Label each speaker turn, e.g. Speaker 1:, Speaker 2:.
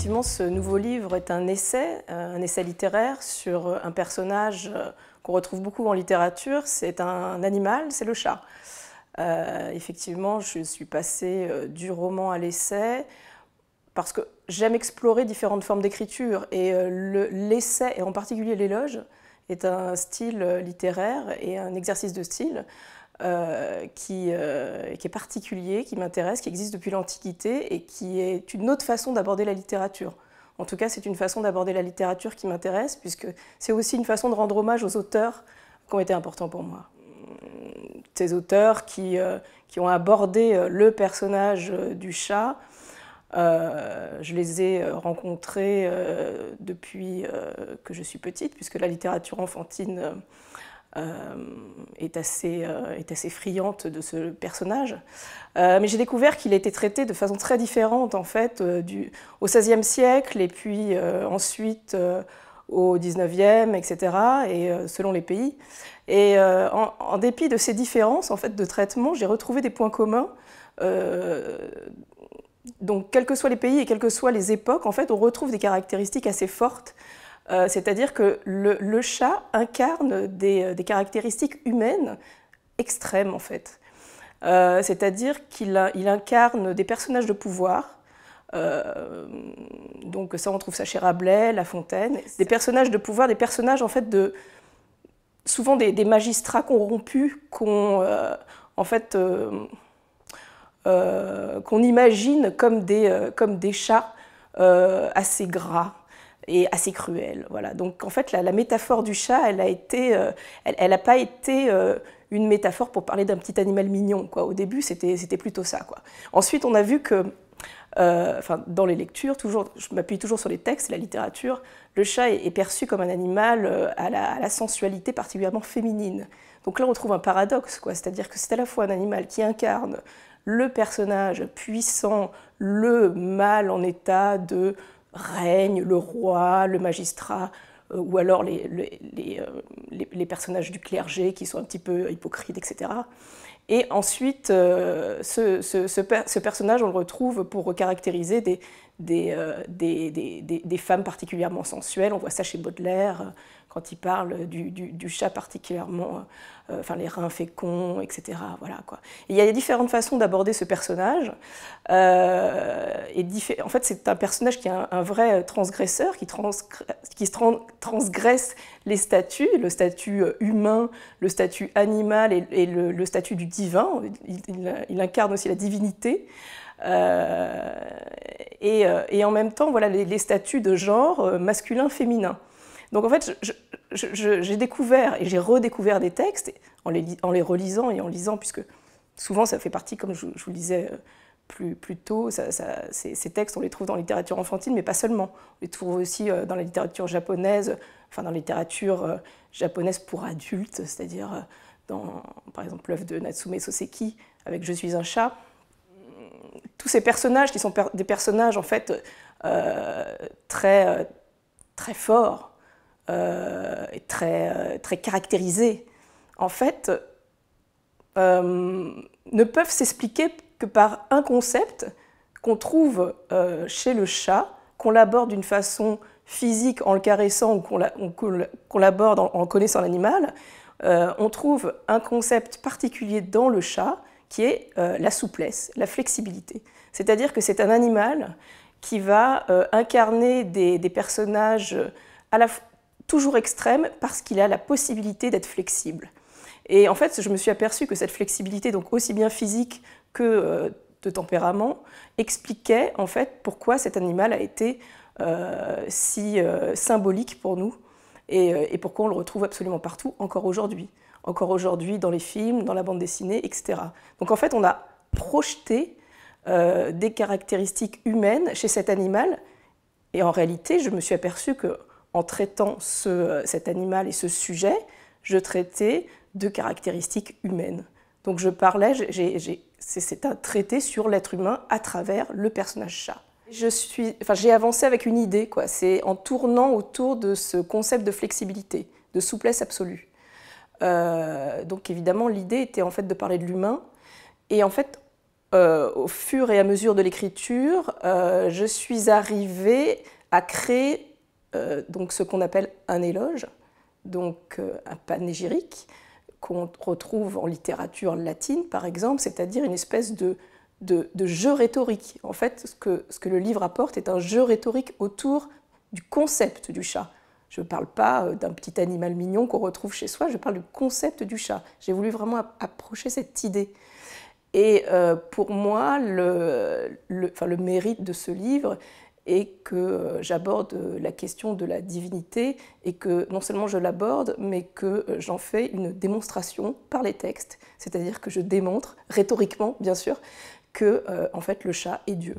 Speaker 1: Effectivement, ce nouveau livre est un essai, euh, un essai littéraire sur euh, un personnage euh, qu'on retrouve beaucoup en littérature. C'est un animal, c'est le chat. effectivement, je suis passée du roman à l'essai parce que j'aime explorer différentes formes d'écriture et l'essai, et en particulier l'éloge, est un style littéraire et un exercice de style euh, qui, euh, qui, est particulier, qui m'intéresse, qui existe depuis l'Antiquité et qui est une autre façon d'aborder la littérature. En tout cas, c'est une façon d'aborder la littérature qui m'intéresse, puisque c'est aussi une façon de rendre hommage aux auteurs qui ont été importants pour moi. Hum, ces auteurs qui, euh, qui ont abordé le personnage du chat, je les ai rencontrés depuis que je suis petite, puisque la littérature enfantine euh, est, assez, euh, est assez friante de ce personnage. Euh, mais j'ai découvert qu'il a été traité de façon très différente en fait du, au XVIe siècle et puis ensuite au XIXe, etc., et selon les pays. Et en, dépit de ces différences en fait, de traitement, j'ai retrouvé des points communs. donc, quels que soient les pays et quelles que soient les époques, en fait, on retrouve des caractéristiques assez fortes euh, c'est-à-dire que le, chat incarne euh, des, caractéristiques humaines extrêmes, en fait. Euh, c'est-à-dire qu'il incarne des personnages de pouvoir. donc ça, on trouve ça chez Rabelais, La Fontaine. Des personnages de pouvoir, des personnages, en fait, de souvent des, magistrats corrompus qu'on qu'on imagine comme des chats assez gras et assez cruel. Voilà. Donc en fait, la, métaphore du chat, elle a été, euh, elle n'a pas été euh, une métaphore pour parler d'un petit animal mignon. Quoi. Au début, c'était plutôt ça. Quoi. Ensuite, on a vu que euh, enfin, dans les lectures, toujours, je m'appuie toujours sur les textes la littérature, le chat est, perçu comme un animal à la, à la, sensualité particulièrement féminine. Donc là, on trouve un paradoxe, c'est-à-dire que c'est à la fois un animal qui incarne le personnage puissant, le mâle en état de règne, le roi, le magistrat, euh, ou alors euh, les, personnages du clergé qui sont un petit peu hypocrites, etc. Et ensuite, euh, ce, ce, personnage, on le retrouve pour caractériser des, euh, des, des, femmes particulièrement sensuelles. On voit ça chez Baudelaire, euh, quand il parle du, chat particulièrement, euh, enfin les reins féconds, etc. Voilà, quoi. il y a différentes façons d'aborder ce personnage. et en fait, c'est un personnage qui est un, vrai transgresseur, qui, transgresse, qui transgresse les statuts, le statut humain, le statut animal et, le, statut du divin. il incarne aussi la divinité. Euh, euh, et, en même temps, voilà les, statuts de genre euh, masculin-féminin. Donc en fait, j'ai découvert et j'ai redécouvert des textes en les, relisant et en lisant, puisque souvent ça fait partie, comme je, vous le disais plus, tôt, ces, ces, textes, on les trouve dans la littérature enfantine, mais pas seulement. On les trouve aussi dans la littérature japonaise, enfin dans la littérature japonaise pour adultes, c'est-à-dire dans, par exemple, l'œuvre de Natsume Soseki avec Je suis un chat tous ces personnages qui sont des personnages en fait euh, très, euh, très forts euh, et très, très caractérisés, en fait, ne peuvent s'expliquer que par un concept qu'on trouve chez le chat, qu'on l'aborde d'une façon physique en le caressant ou qu'on l'aborde en connaissant l'animal, on trouve un concept particulier dans le chat qui est euh, la souplesse, la flexibilité. C'est-à-dire que c'est un animal qui va euh, incarner des, personnages euh, à la toujours extrêmes parce qu'il a la possibilité d'être flexible. Et en fait, je me suis aperçue que cette flexibilité, donc aussi bien physique que de tempérament, expliquait en fait pourquoi cet animal a été si symbolique pour nous euh, et, pourquoi on le retrouve absolument partout, encore aujourd'hui. Encore aujourd'hui, dans les films, dans la bande dessinée, etc. Donc en fait, on a projeté euh, des caractéristiques humaines chez cet animal. Et en réalité, je me suis aperçue que en traitant cet animal et ce sujet, je traitais de caractéristiques humaines. Donc je parlais, c'est un traité sur l'être humain à travers le personnage chat suis, enfin, j'ai avancé avec une idée, quoi. C'est en tournant autour de ce concept de flexibilité, de souplesse absolue. Euh, donc évidemment, l'idée était en fait de parler de l'humain. Et en fait, euh, au fur et à mesure de l'écriture, euh, je suis arrivée à créer donc ce qu'on appelle un éloge, donc un panégyrique qu'on retrouve en littérature latine, par exemple, c'est-à-dire une espèce de de, jeu rhétorique. En fait, ce que, ce que le livre apporte est un jeu rhétorique autour du concept du chat. Je ne parle pas euh, d'un petit animal mignon qu'on retrouve chez soi, je parle du concept du chat. J'ai voulu vraiment approcher cette idée. Et euh, pour moi, enfin, le, mérite de ce livre est que euh, j'aborde la question de la divinité et que non seulement je l'aborde, mais que j'en fais une démonstration par les textes, c'est-à-dire que je démontre, rhétoriquement bien sûr, que, euh, en fait, le chat est Dieu.